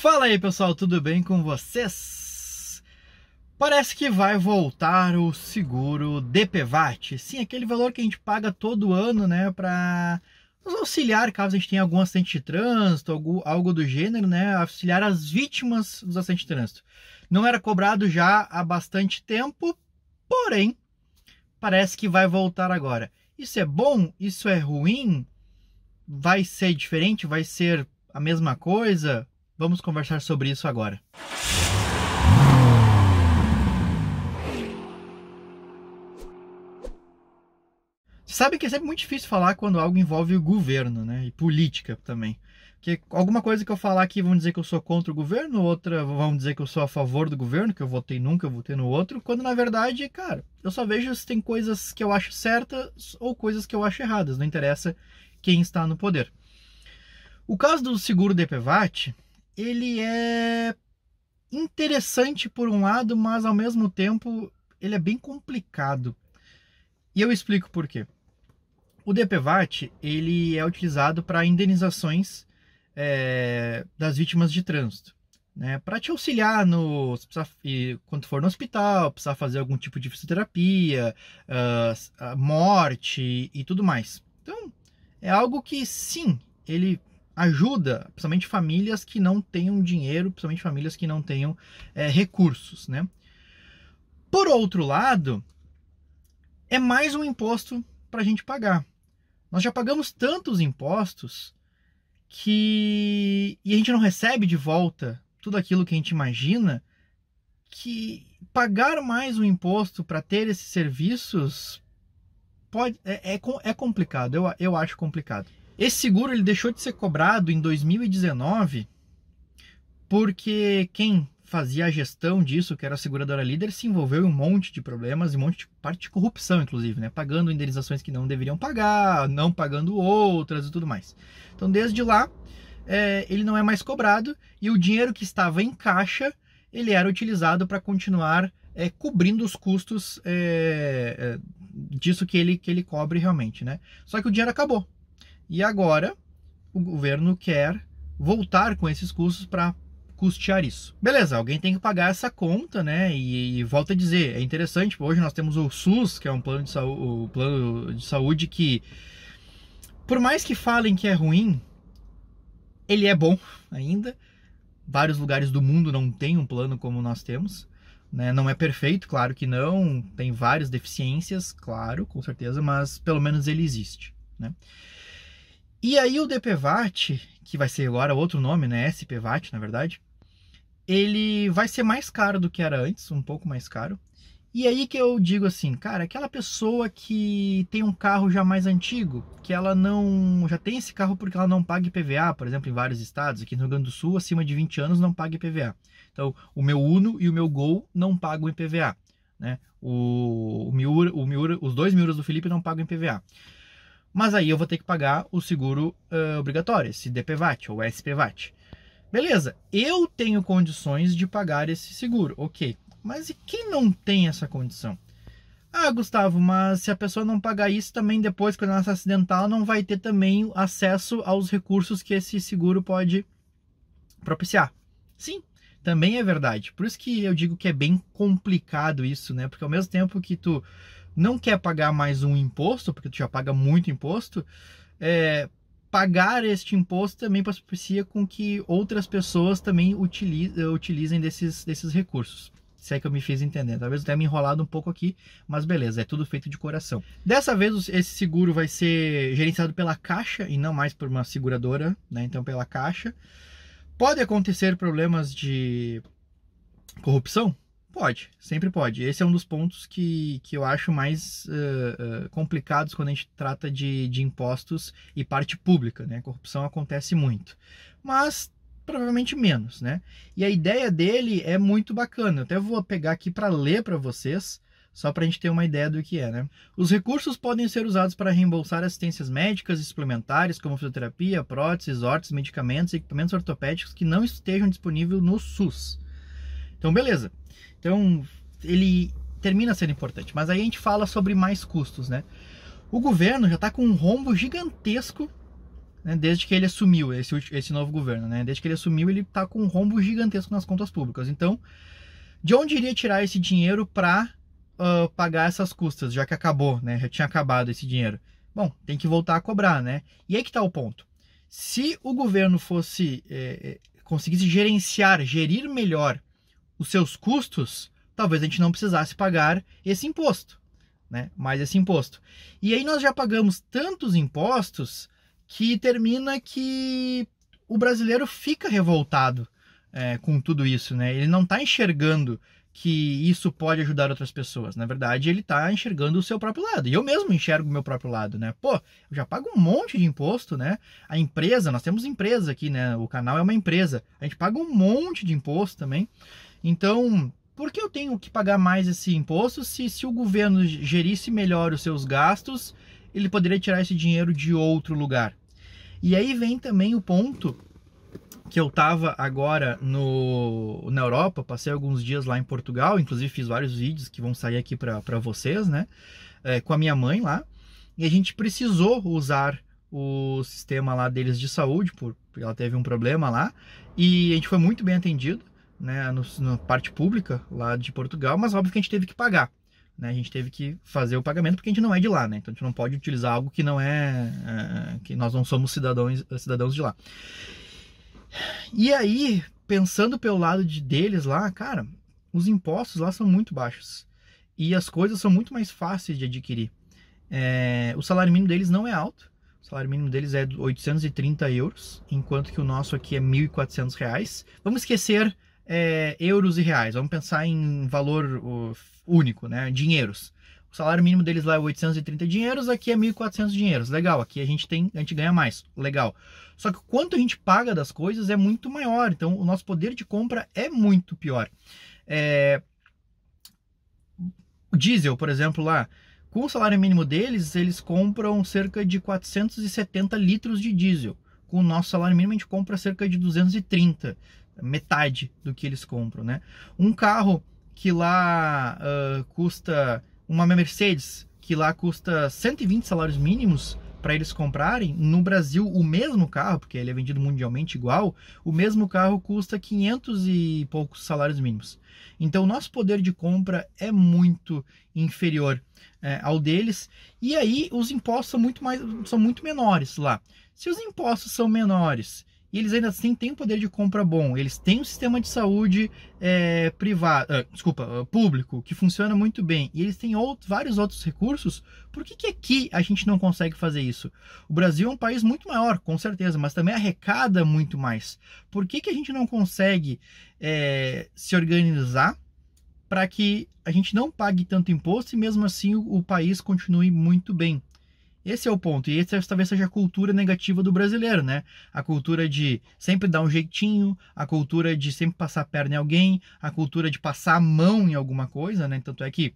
Fala aí pessoal, tudo bem com vocês? Parece que vai voltar o seguro DPVAT. Sim, aquele valor que a gente paga todo ano, né, para nos auxiliar caso a gente tenha algum acidente de trânsito, algo, algo do gênero, né, auxiliar as vítimas dos acidentes de trânsito. Não era cobrado já há bastante tempo, porém, parece que vai voltar agora. Isso é bom? Isso é ruim? Vai ser diferente? Vai ser a mesma coisa? Vamos conversar sobre isso agora. Sabe que é sempre muito difícil falar quando algo envolve o governo, né? E política também. Porque alguma coisa que eu falar aqui vão dizer que eu sou contra o governo, outra vão dizer que eu sou a favor do governo, que eu votei nunca, eu votei no outro, quando na verdade, cara, eu só vejo se tem coisas que eu acho certas ou coisas que eu acho erradas, não interessa quem está no poder. O caso do seguro DPVAT ele é interessante por um lado, mas ao mesmo tempo ele é bem complicado. E eu explico por quê. O DPVAT ele é utilizado para indenizações é, das vítimas de trânsito. Né, para te auxiliar no se precisar, quando for no hospital, precisar fazer algum tipo de fisioterapia, uh, morte e tudo mais. Então, é algo que sim, ele ajuda, principalmente famílias que não tenham dinheiro, principalmente famílias que não tenham é, recursos, né? Por outro lado, é mais um imposto para a gente pagar. Nós já pagamos tantos impostos que e a gente não recebe de volta tudo aquilo que a gente imagina que pagar mais um imposto para ter esses serviços pode é, é, é complicado. Eu, eu acho complicado. Esse seguro ele deixou de ser cobrado em 2019 porque quem fazia a gestão disso, que era a seguradora líder, se envolveu em um monte de problemas, um monte de parte de corrupção, inclusive, né? Pagando indenizações que não deveriam pagar, não pagando outras e tudo mais. Então, desde lá, é, ele não é mais cobrado e o dinheiro que estava em caixa ele era utilizado para continuar é, cobrindo os custos é, é, disso que ele, que ele cobre realmente, né? Só que o dinheiro acabou. E agora o governo quer voltar com esses custos para custear isso. Beleza, alguém tem que pagar essa conta, né? E, e volta a dizer, é interessante, hoje nós temos o SUS, que é um plano de saúde, o plano de saúde que por mais que falem que é ruim, ele é bom ainda. Vários lugares do mundo não têm um plano como nós temos. Né? Não é perfeito, claro que não. Tem várias deficiências, claro, com certeza, mas pelo menos ele existe. Né? E aí o DPVAT, que vai ser agora outro nome, né? SPVAT, na verdade, ele vai ser mais caro do que era antes, um pouco mais caro. E aí que eu digo assim, cara, aquela pessoa que tem um carro já mais antigo, que ela não já tem esse carro porque ela não paga IPVA, por exemplo, em vários estados, aqui no Rio Grande do Sul, acima de 20 anos não paga IPVA. Então, o meu Uno e o meu Gol não pagam IPVA, né? O, o Miura, o Miura, os dois Miuras do Felipe não pagam IPVA mas aí eu vou ter que pagar o seguro uh, obrigatório, esse DPVAT ou SPVAT. Beleza, eu tenho condições de pagar esse seguro, ok. Mas e quem não tem essa condição? Ah, Gustavo, mas se a pessoa não pagar isso também depois, quando ela se acidentar, não vai ter também acesso aos recursos que esse seguro pode propiciar. Sim, também é verdade. Por isso que eu digo que é bem complicado isso, né? Porque ao mesmo tempo que tu não quer pagar mais um imposto, porque tu já paga muito imposto, é, pagar este imposto também propicia com que outras pessoas também eh, utilizem desses, desses recursos. Se é que eu me fiz entender. Talvez eu tenha me enrolado um pouco aqui, mas beleza, é tudo feito de coração. Dessa vez, esse seguro vai ser gerenciado pela Caixa e não mais por uma seguradora, né? Então, pela Caixa. Pode acontecer problemas de corrupção? Pode, sempre pode. Esse é um dos pontos que, que eu acho mais uh, uh, complicados quando a gente trata de, de impostos e parte pública, né? A corrupção acontece muito. Mas provavelmente menos, né? E a ideia dele é muito bacana. Eu até vou pegar aqui para ler para vocês, só para a gente ter uma ideia do que é, né? Os recursos podem ser usados para reembolsar assistências médicas e suplementares, como fisioterapia, próteses, hortes, medicamentos e equipamentos ortopédicos que não estejam disponíveis no SUS. Então, beleza. Então, ele termina sendo importante. Mas aí a gente fala sobre mais custos, né? O governo já está com um rombo gigantesco né, desde que ele assumiu esse, esse novo governo, né? Desde que ele assumiu, ele está com um rombo gigantesco nas contas públicas. Então, de onde iria tirar esse dinheiro para uh, ah, pagar essas custas, já que acabou, né? Já tinha acabado esse dinheiro. Bom, tem que voltar a cobrar, né? E aí que está o ponto. Se o governo fosse é, conseguisse gerenciar, gerir melhor os seus custos, talvez a gente não precisasse pagar esse imposto, né? Mais esse imposto. E aí nós já pagamos tantos impostos que termina que o brasileiro fica revoltado é, com tudo isso, né? Ele não está enxergando que isso pode ajudar outras pessoas. Na verdade, ele está enxergando o seu próprio lado. E eu mesmo enxergo o meu próprio lado, né? Pô, eu já pago um monte de imposto, né? A empresa, nós temos empresa aqui, né? O canal é uma empresa. A gente paga um monte de imposto também. Então, por que eu tenho que pagar mais esse imposto se, se o governo gerisse melhor os seus gastos, ele poderia tirar esse dinheiro de outro lugar? E aí vem também o ponto que eu estava agora no, na Europa, passei alguns dias lá em Portugal, inclusive fiz vários vídeos que vão sair aqui para vocês, né? É, com a minha mãe lá. E a gente precisou usar o sistema lá deles de saúde, porque ela teve um problema lá. E a gente foi muito bem atendido né, no, na parte pública lá de Portugal, mas óbvio que a gente teve que pagar. Né, a gente teve que fazer o pagamento porque a gente não é de lá, né? Então a gente não pode utilizar algo que não é, é que nós não somos cidadãos, cidadãos de lá. E aí, pensando pelo lado de deles lá, cara, os impostos lá são muito baixos e as coisas são muito mais fáceis de adquirir. É, o salário mínimo deles não é alto. O salário mínimo deles é 830 euros, enquanto que o nosso aqui é 1.400 reais. Vamos esquecer é, euros e reais, vamos pensar em valor uh, único, né? Dinheiros. O salário mínimo deles lá é 830 dinheiros, aqui é 1.400 dinheiros. Legal, aqui a gente tem, a gente ganha mais. Legal. Só que o quanto a gente paga das coisas é muito maior, então o nosso poder de compra é muito pior. É... O diesel, por exemplo, lá, com o salário mínimo deles, eles compram cerca de 470 litros de diesel. Com o nosso salário mínimo, a gente compra cerca de 230 metade do que eles compram, né? Um carro que lá uh, custa uma Mercedes que lá custa 120 salários mínimos para eles comprarem, no Brasil o mesmo carro, porque ele é vendido mundialmente igual, o mesmo carro custa 500 e poucos salários mínimos. Então o nosso poder de compra é muito inferior é, ao deles, e aí os impostos são muito, mais, são muito menores lá. Se os impostos são menores e eles ainda assim têm um poder de compra bom. Eles têm um sistema de saúde é, privado, ah, desculpa, ah, público, que funciona muito bem. E eles têm outros, vários outros recursos. Por que, que aqui a gente não consegue fazer isso? O Brasil é um país muito maior, com certeza, mas também arrecada muito mais. Por que, que a gente não consegue é, se organizar para que a gente não pague tanto imposto e mesmo assim o, o país continue muito bem? Esse é o ponto, e esse é, talvez seja a cultura negativa do brasileiro, né? A cultura de sempre dar um jeitinho, a cultura de sempre passar a perna em alguém, a cultura de passar a mão em alguma coisa, né? Tanto é que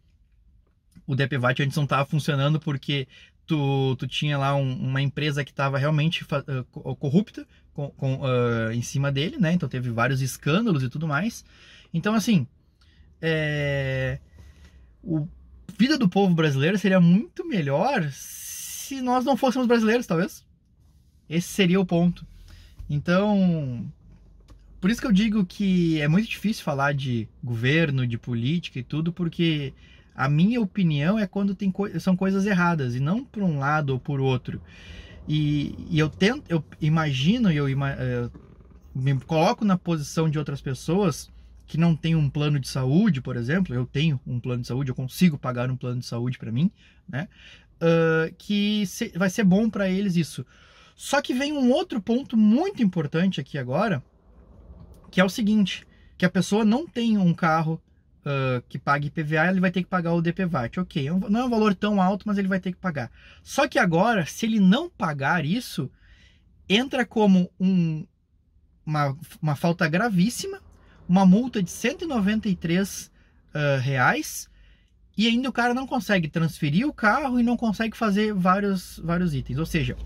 o DPVAT antes não estava funcionando porque tu, tu tinha lá um, uma empresa que estava realmente uh, corrupta com, com, uh, em cima dele, né? Então teve vários escândalos e tudo mais. Então, assim, é... o vida do povo brasileiro seria muito melhor se nós não fôssemos brasileiros, talvez. Esse seria o ponto. Então, por isso que eu digo que é muito difícil falar de governo, de política e tudo, porque a minha opinião é quando tem co são coisas erradas e não por um lado ou por outro. E, e eu tento, eu imagino e eu, eu me coloco na posição de outras pessoas que não tem um plano de saúde, por exemplo, eu tenho um plano de saúde, eu consigo pagar um plano de saúde para mim, né? Ah, que se, vai ser bom para eles isso. Só que vem um outro ponto muito importante aqui agora, que é o seguinte, que a pessoa não tem um carro uh, que pague IPVA, ele vai ter que pagar o DPVAT. Ok, é não é um valor tão alto, mas ele vai ter que pagar. Só que agora, se ele não pagar isso, entra como um, uma, uma falta gravíssima, uma multa de 193 uh, ah, reais e ainda o cara não consegue transferir o carro e não consegue fazer vários, vários itens. Ou seja,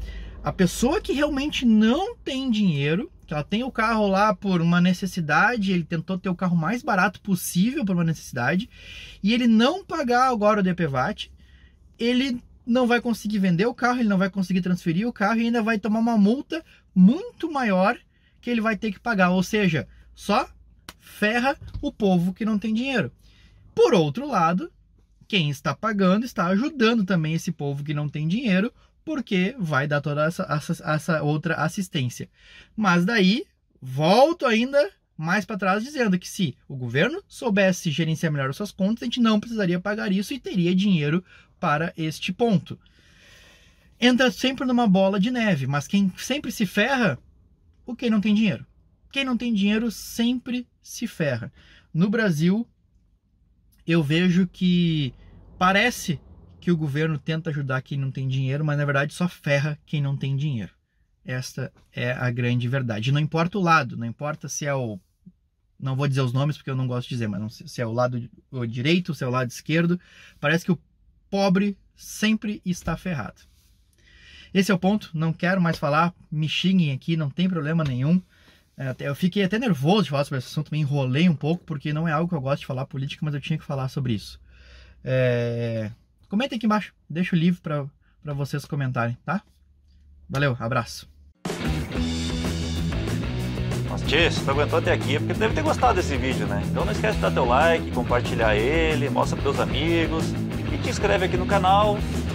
a pessoa que realmente não tem dinheiro, que ela tem o carro lá por uma necessidade, ele tentou ter o carro mais barato possível por uma necessidade, e ele não pagar agora o DPVAT, ele não vai conseguir vender o carro, ele não vai conseguir transferir o carro e ainda vai tomar uma multa muito maior que ele vai ter que pagar. Ou seja, só ferra o povo que não tem dinheiro. Por outro lado, quem está pagando está ajudando também esse povo que não tem dinheiro, porque vai dar toda essa, essa, essa outra assistência. Mas daí, volto ainda mais para trás dizendo que se o governo soubesse gerenciar melhor as suas contas, a gente não precisaria pagar isso e teria dinheiro para este ponto. Entra sempre numa bola de neve, mas quem sempre se ferra, o quem não tem dinheiro. Quem não tem dinheiro sempre se ferra. No Brasil, eu vejo que parece que o governo tenta ajudar quem não tem dinheiro, mas na verdade só ferra quem não tem dinheiro. Esta é a grande verdade. Não importa o lado, não importa se é o. Não vou dizer os nomes porque eu não gosto de dizer, mas não, se é o lado o direito, se é o lado esquerdo, parece que o pobre sempre está ferrado. Esse é o ponto, não quero mais falar, me xinguem aqui, não tem problema nenhum. É, eu fiquei até nervoso de falar sobre esse assunto, me enrolei um pouco, porque não é algo que eu gosto de falar política, mas eu tinha que falar sobre isso. É... Comentem aqui embaixo, deixa o livro para vocês comentarem, tá? Valeu, abraço. Nossa, tia, você aguentou até aqui porque deve ter gostado desse vídeo, né? Então não esquece de dar teu like, compartilhar ele, mostra pros seus amigos e te inscreve aqui no canal